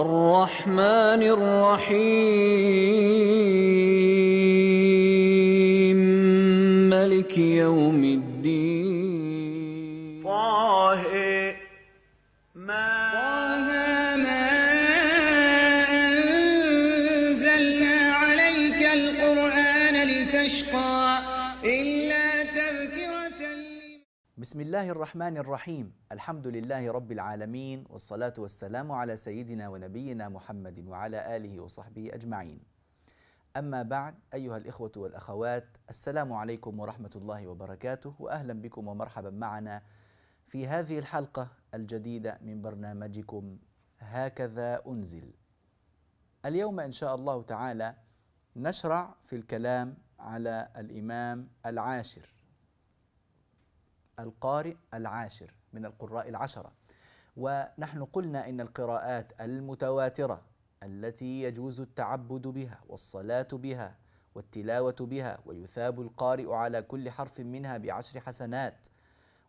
الرحمن الرحيم ملك يوم الدين بسم الله الرحمن الرحيم الحمد لله رب العالمين والصلاه والسلام على سيدنا ونبينا محمد وعلى اله وصحبه اجمعين اما بعد ايها الاخوه والاخوات السلام عليكم ورحمه الله وبركاته واهلا بكم ومرحبا معنا في هذه الحلقه الجديده من برنامجكم هكذا انزل اليوم ان شاء الله تعالى نشرع في الكلام على الامام العاشر القارئ العاشر من القراء العشرة ونحن قلنا إن القراءات المتواترة التي يجوز التعبد بها والصلاة بها والتلاوة بها ويثاب القارئ على كل حرف منها بعشر حسنات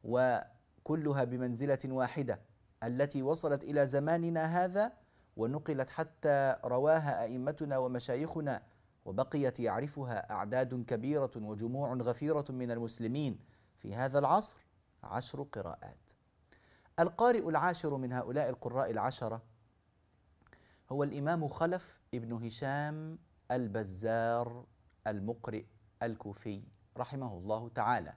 وكلها بمنزلة واحدة التي وصلت إلى زماننا هذا ونقلت حتى رواها أئمتنا ومشايخنا وبقيت يعرفها أعداد كبيرة وجموع غفيرة من المسلمين في هذا العصر عشر قراءات القارئ العاشر من هؤلاء القراء العشرة هو الإمام خلف ابن هشام البزار المقرئ الكوفي رحمه الله تعالى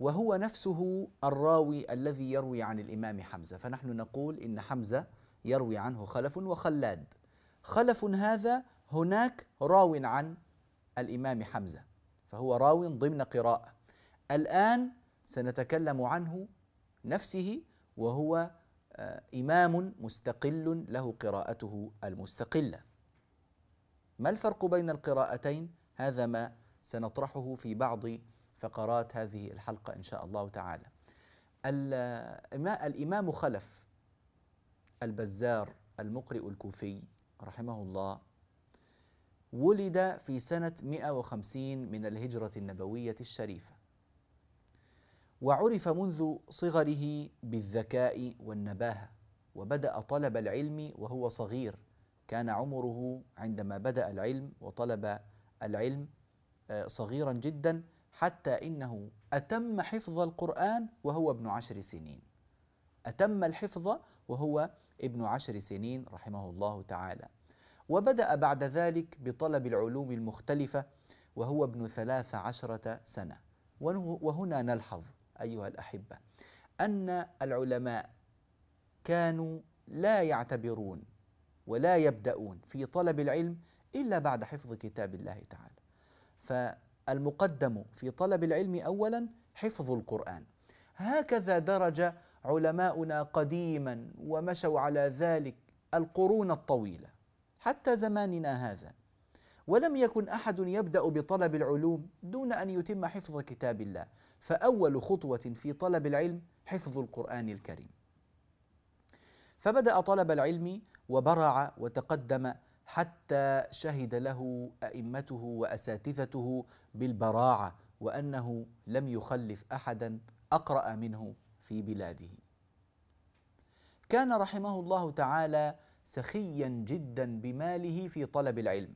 وهو نفسه الراوي الذي يروي عن الإمام حمزة فنحن نقول إن حمزة يروي عنه خلف وخلاد خلف هذا هناك راو عن الإمام حمزة فهو راو ضمن قراءة الآن سنتكلم عنه نفسه وهو آه، إمام مستقل له قراءته المستقلة. ما الفرق بين القراءتين؟ هذا ما سنطرحه في بعض فقرات هذه الحلقة إن شاء الله تعالى. الإمام خلف البزار المقرئ الكوفي رحمه الله ولد في سنة 150 من الهجرة النبوية الشريفة وعرف منذ صغره بالذكاء والنباهه وبدا طلب العلم وهو صغير كان عمره عندما بدا العلم وطلب العلم آه، صغيرا جدا حتى انه اتم حفظ القران وهو ابن عشر سنين اتم الحفظ وهو ابن عشر سنين رحمه الله تعالى وبدا بعد ذلك بطلب العلوم المختلفه وهو ابن ثلاث عشره سنه وهنا نلحظ أيها الأحبة أن العلماء كانوا لا يعتبرون ولا يبدأون في طلب العلم إلا بعد حفظ كتاب الله تعالى فالمقدم في طلب العلم أولا حفظ القرآن هكذا درج علماؤنا قديما ومشوا على ذلك القرون الطويلة حتى زماننا هذا ولم يكن أحد يبدأ بطلب العلوم دون أن يتم حفظ كتاب الله فأول خطوة في طلب العلم حفظ القرآن الكريم. فبدأ طلب العلم وبرع وتقدم حتى شهد له أئمته وأساتذته بالبراعة وأنه لم يخلف أحدا أقرأ منه في بلاده. كان رحمه الله تعالى سخيا جدا بماله في طلب العلم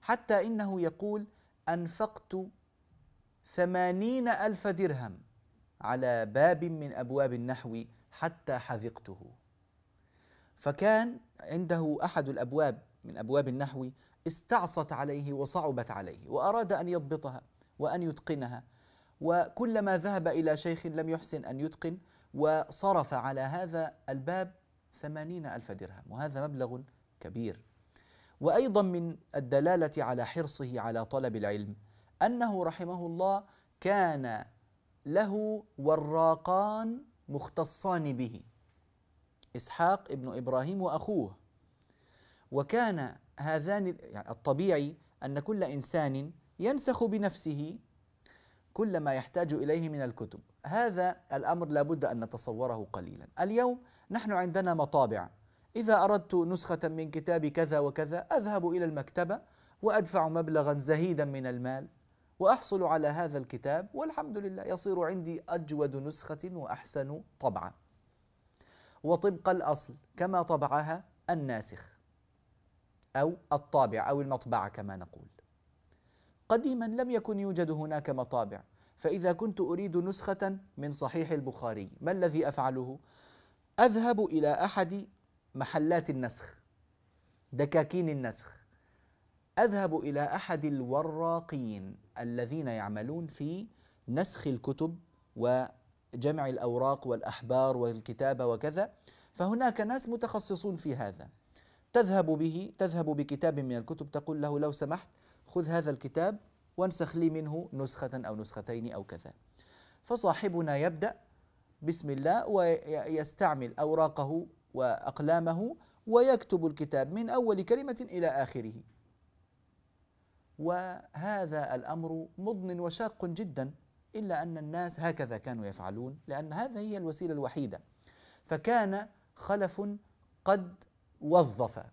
حتى انه يقول انفقت ثمانين ألف درهم على باب من أبواب النحو حتى حذقته فكان عنده أحد الأبواب من أبواب النحو استعصت عليه وصعبت عليه وأراد أن يضبطها وأن يتقنها وكلما ذهب إلى شيخ لم يحسن أن يتقن وصرف على هذا الباب ثمانين ألف درهم وهذا مبلغ كبير وأيضا من الدلالة على حرصه على طلب العلم أنه رحمه الله كان له وراقان مختصان به إسحاق ابن إبراهيم وأخوه وكان هذان يعني الطبيعي أن كل إنسان ينسخ بنفسه كل ما يحتاج إليه من الكتب هذا الأمر لابد أن نتصوره قليلا اليوم نحن عندنا مطابع إذا أردت نسخة من كتاب كذا وكذا أذهب إلى المكتبة وأدفع مبلغا زهيدا من المال واحصل على هذا الكتاب والحمد لله يصير عندي اجود نسخه واحسن طبعا وطبق الاصل كما طبعها الناسخ او الطابع او المطبعه كما نقول قديما لم يكن يوجد هناك مطابع فاذا كنت اريد نسخه من صحيح البخاري ما الذي افعله اذهب الى احد محلات النسخ دكاكين النسخ اذهب الى احد الوراقين الذين يعملون في نسخ الكتب وجمع الأوراق والأحبار والكتابة وكذا فهناك ناس متخصصون في هذا تذهب به تذهب بكتاب من الكتب تقول له لو سمحت خذ هذا الكتاب وانسخ لي منه نسخة أو نسختين أو كذا فصاحبنا يبدأ بسم الله ويستعمل أوراقه وأقلامه ويكتب الكتاب من أول كلمة إلى آخره وهذا الامر مضن وشاق جدا الا ان الناس هكذا كانوا يفعلون لان هذا هي الوسيله الوحيده فكان خلف قد وظف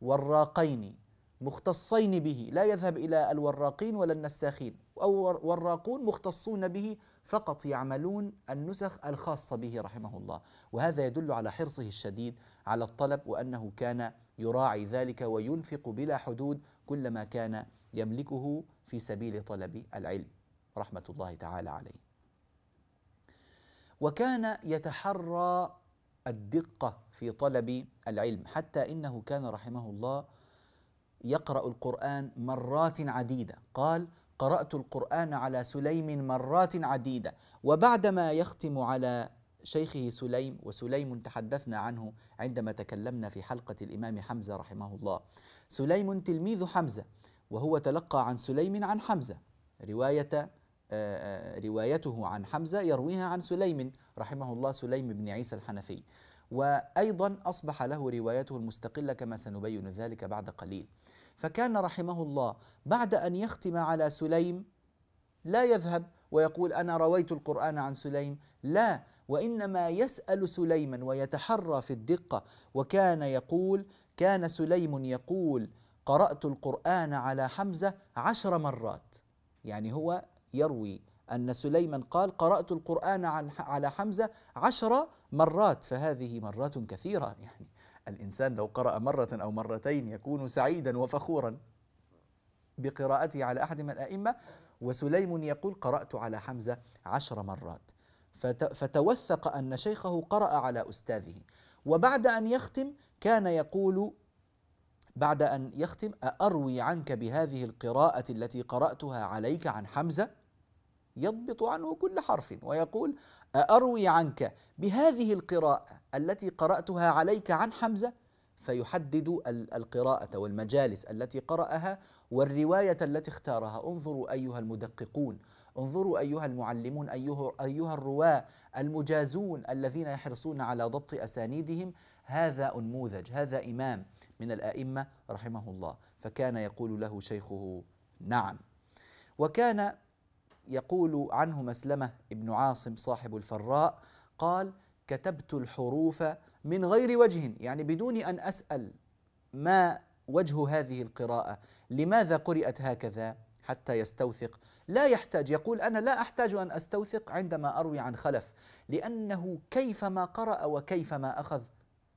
والراقين مختصين به لا يذهب إلى الوراقين ولا النساخين أو وراقون مختصون به فقط يعملون النسخ الخاصة به رحمه الله وهذا يدل على حرصه الشديد على الطلب وأنه كان يراعي ذلك وينفق بلا حدود كل ما كان يملكه في سبيل طلب العلم رحمة الله تعالى عليه وكان يتحرى الدقة في طلب العلم حتى إنه كان رحمه الله يقرأ القرآن مرات عديدة قال قرأت القرآن على سليم مرات عديدة وبعدما يختم على شيخه سليم وسليم تحدثنا عنه عندما تكلمنا في حلقة الإمام حمزة رحمه الله سليم تلميذ حمزة وهو تلقى عن سليم عن حمزة رواية آه، آه، روايته عن حمزة يرويها عن سليم رحمه الله سليم بن عيسى الحنفي وأيضا أصبح له روايته المستقلة كما سنبين ذلك بعد قليل فكان رحمه الله بعد أن يختم على سليم لا يذهب ويقول أنا رويت القرآن عن سليم لا وإنما يسأل سليما ويتحرى في الدقة وكان يقول كان سليم يقول قرأت القرآن على حمزة عشر مرات يعني هو يروي أن سليمان قال قرأت القرآن عن على حمزة عشر مرات فهذه مرات كثيرة يعني الإنسان لو قرأ مرة أو مرتين يكون سعيدا وفخورا بقراءته على أحد من الأئمة وسليم يقول قرأت على حمزة عشر مرات فتوثق أن شيخه قرأ على أستاذه وبعد أن يختم كان يقول بعد أن يختم أروي عنك بهذه القراءة التي قرأتها عليك عن حمزة يضبط عنه كل حرف ويقول أأروي عنك بهذه القراءة التي قرأتها عليك عن حمزة فيحدد القراءة والمجالس التي قرأها والرواية التي اختارها انظروا أيها المدققون انظروا أيها المعلمون أيها, أيها الرواة المجازون الذين يحرصون على ضبط أسانيدهم هذا أنموذج هذا إمام من الأئمة رحمه الله فكان يقول له شيخه نعم وكان يقول عنه مسلمة ابن عاصم صاحب الفراء قال كتبت الحروف من غير وجه يعني بدون أن أسأل ما وجه هذه القراءة لماذا قرأت هكذا حتى يستوثق لا يحتاج يقول أنا لا أحتاج أن أستوثق عندما أروي عن خلف لأنه كيفما قرأ وكيفما أخذ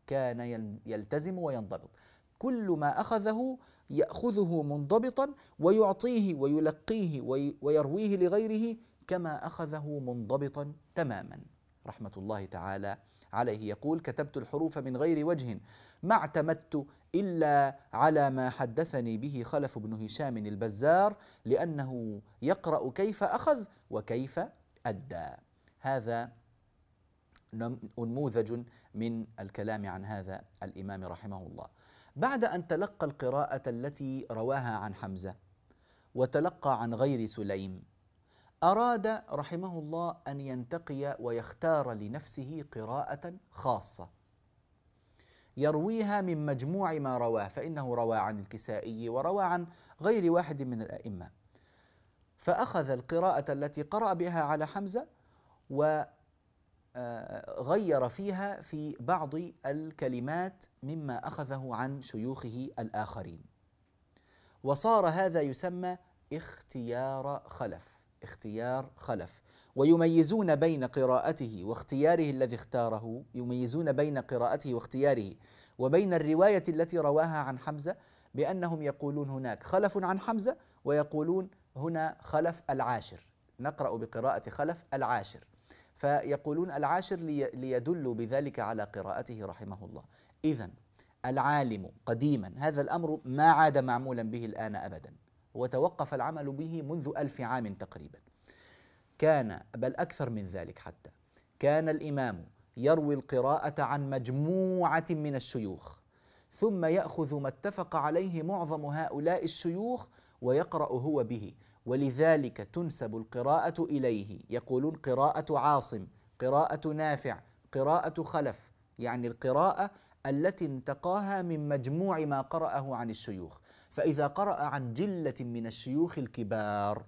كان يلتزم وينضبط كل ما أخذه يأخذه منضبطا ويعطيه ويلقيه ويرويه لغيره كما أخذه منضبطا تماما رحمة الله تعالى عليه يقول كتبت الحروف من غير وجه ما اعتمدت إلا على ما حدثني به خلف بن هشام البزار لأنه يقرأ كيف أخذ وكيف أدى هذا نموذج من الكلام عن هذا الإمام رحمه الله بعد أن تلقى القراءة التي رواها عن حمزة وتلقى عن غير سليم أراد رحمه الله أن ينتقي ويختار لنفسه قراءة خاصة يرويها من مجموع ما رواه فإنه روى عن الكسائي وروى عن غير واحد من الأئمة فأخذ القراءة التي قرأ بها على حمزة و آه، غير فيها في بعض الكلمات مما اخذه عن شيوخه الاخرين وصار هذا يسمى اختيار خلف اختيار خلف ويميزون بين قراءته واختياره الذي اختاره يميزون بين قراءته واختياره وبين الروايه التي رواها عن حمزه بانهم يقولون هناك خلف عن حمزه ويقولون هنا خلف العاشر نقرا بقراءه خلف العاشر فيقولون العاشر ليدلوا بذلك على قراءته رحمه الله إذا العالم قديما هذا الأمر ما عاد معمولا به الآن أبدا وتوقف العمل به منذ ألف عام تقريبا كان بل أكثر من ذلك حتى كان الإمام يروي القراءة عن مجموعة من الشيوخ ثم يأخذ ما اتفق عليه معظم هؤلاء الشيوخ ويقرأ هو به ولذلك تنسب القراءة إليه يقولون قراءة عاصم قراءة نافع قراءة خلف يعني القراءة التي انتقاها من مجموع ما قرأه عن الشيوخ فإذا قرأ عن جلة من الشيوخ الكبار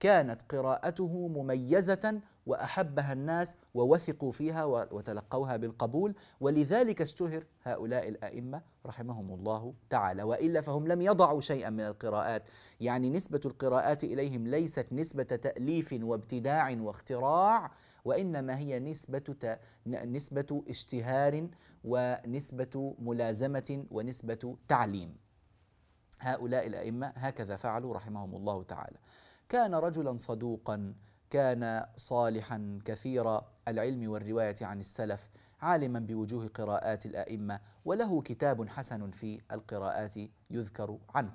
كانت قراءته مميزة وأحبها الناس ووثقوا فيها وتلقوها بالقبول ولذلك اشتهر هؤلاء الأئمة رحمهم الله تعالى وإلا فهم لم يضعوا شيئا من القراءات يعني نسبة القراءات إليهم ليست نسبة تأليف وابتداع واختراع وإنما هي نسبة نسبة اشتهار ونسبة ملازمة ونسبة تعليم هؤلاء الأئمة هكذا فعلوا رحمهم الله تعالى كان رجلا صدوقا كان صالحا كثير العلم والروايه عن السلف عالما بوجوه قراءات الائمه وله كتاب حسن في القراءات يذكر عنه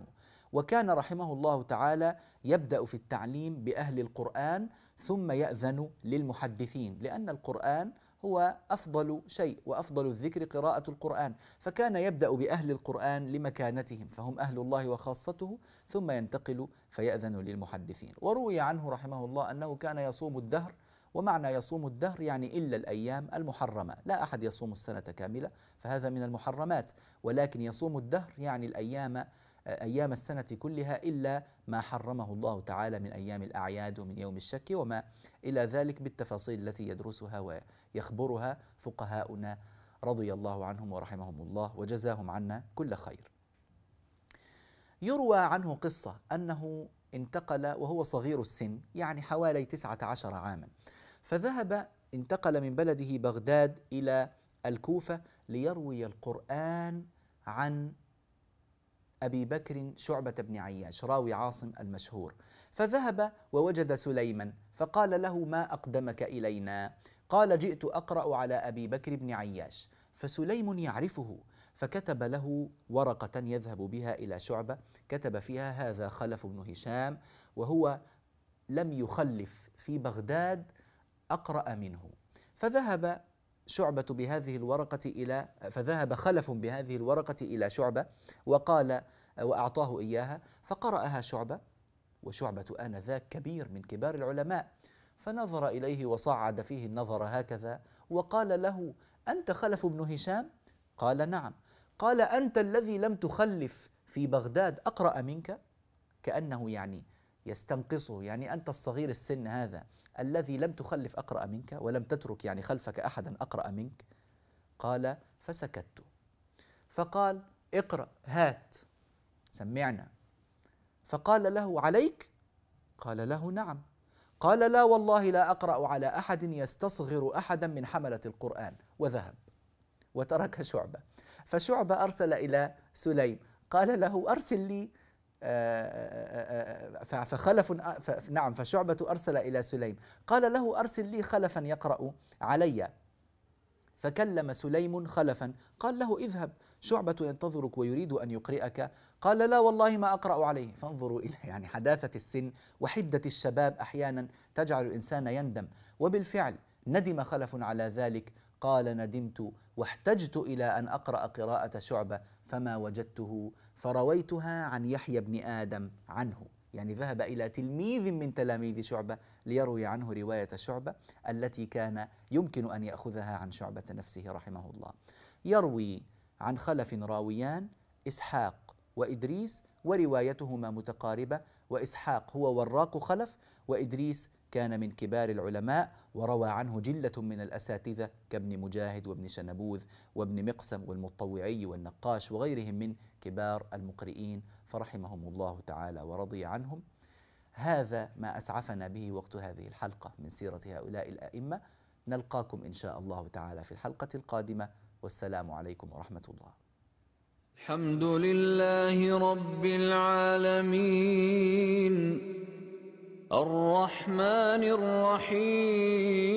وكان رحمه الله تعالى يبدا في التعليم باهل القران ثم ياذن للمحدثين لان القران هو أفضل شيء وأفضل الذكر قراءة القرآن فكان يبدأ بأهل القرآن لمكانتهم فهم أهل الله وخاصته ثم ينتقل فيأذن للمحدثين وروي عنه رحمه الله أنه كان يصوم الدهر ومعنى يصوم الدهر يعني إلا الأيام المحرمة لا أحد يصوم السنة كاملة فهذا من المحرمات ولكن يصوم الدهر يعني الأيام أيام السنة كلها إلا ما حرمه الله تعالى من أيام الأعياد ومن يوم الشك وما إلى ذلك بالتفاصيل التي يدرسها ويخبرها فقهاؤنا رضي الله عنهم ورحمهم الله وجزاهم عنا كل خير. يروى عنه قصة أنه انتقل وهو صغير السن يعني حوالي 19 عاما فذهب انتقل من بلده بغداد إلى الكوفة ليروي القرآن عن أبي بكر شعبة بن عياش راوي عاصم المشهور فذهب ووجد سليما فقال له ما أقدمك إلينا قال جئت أقرأ على أبي بكر بن عياش فسليم يعرفه فكتب له ورقة يذهب بها إلى شعبة كتب فيها هذا خلف بن هشام وهو لم يخلف في بغداد أقرأ منه فذهب شعبة بهذه الورقة إلى فذهب خلف بهذه الورقة إلى شعبة وقال وأعطاه إياها فقرأها شعبة وشعبة آنذاك كبير من كبار العلماء فنظر إليه وصعد فيه النظر هكذا وقال له أنت خلف بن هشام؟ قال نعم قال أنت الذي لم تخلف في بغداد أقرأ منك كأنه يعني يستنقصه يعني أنت الصغير السن هذا الذي لم تخلف أقرأ منك ولم تترك يعني خلفك أحدا أقرأ منك قال فسكت فقال اقرأ هات سمعنا فقال له عليك قال له نعم قال لا والله لا اقرا على احد يستصغر احدا من حمله القران وذهب وترك شعبه فشعبه ارسل الى سليم قال له ارسل لي آه، آه، آه، فخلف نعم فشعبة أرسل إلى سليم قال له أرسل لي خلفا يقرأ علي فكلم سليم خلفا قال له اذهب شعبة ينتظرك ويريد أن يقرئك قال لا والله ما أقرأ عليه فانظروا إلى يعني حداثة السن وحدة الشباب أحيانا تجعل الإنسان يندم وبالفعل ندم خلف على ذلك قال ندمت واحتجت إلى أن أقرأ قراءة شعبة فما وجدته فرويتها عن يحيى بن آدم عنه يعني ذهب إلى تلميذ من تلاميذ شعبة ليروي عنه رواية شعبة التي كان يمكن أن يأخذها عن شعبة نفسه رحمه الله يروي عن خلف راويان إسحاق وإدريس وروايتهما متقاربة وإسحاق هو وراق خلف وإدريس كان من كبار العلماء وروى عنه جلة من الأساتذة كابن مجاهد وابن شنبوذ وابن مقسم والمطوعي والنقاش وغيرهم من كبار المقرئين فرحمهم الله تعالى ورضي عنهم هذا ما اسعفنا به وقت هذه الحلقه من سيره هؤلاء الائمه نلقاكم ان شاء الله تعالى في الحلقه القادمه والسلام عليكم ورحمه الله الحمد لله رب العالمين الرحمن الرحيم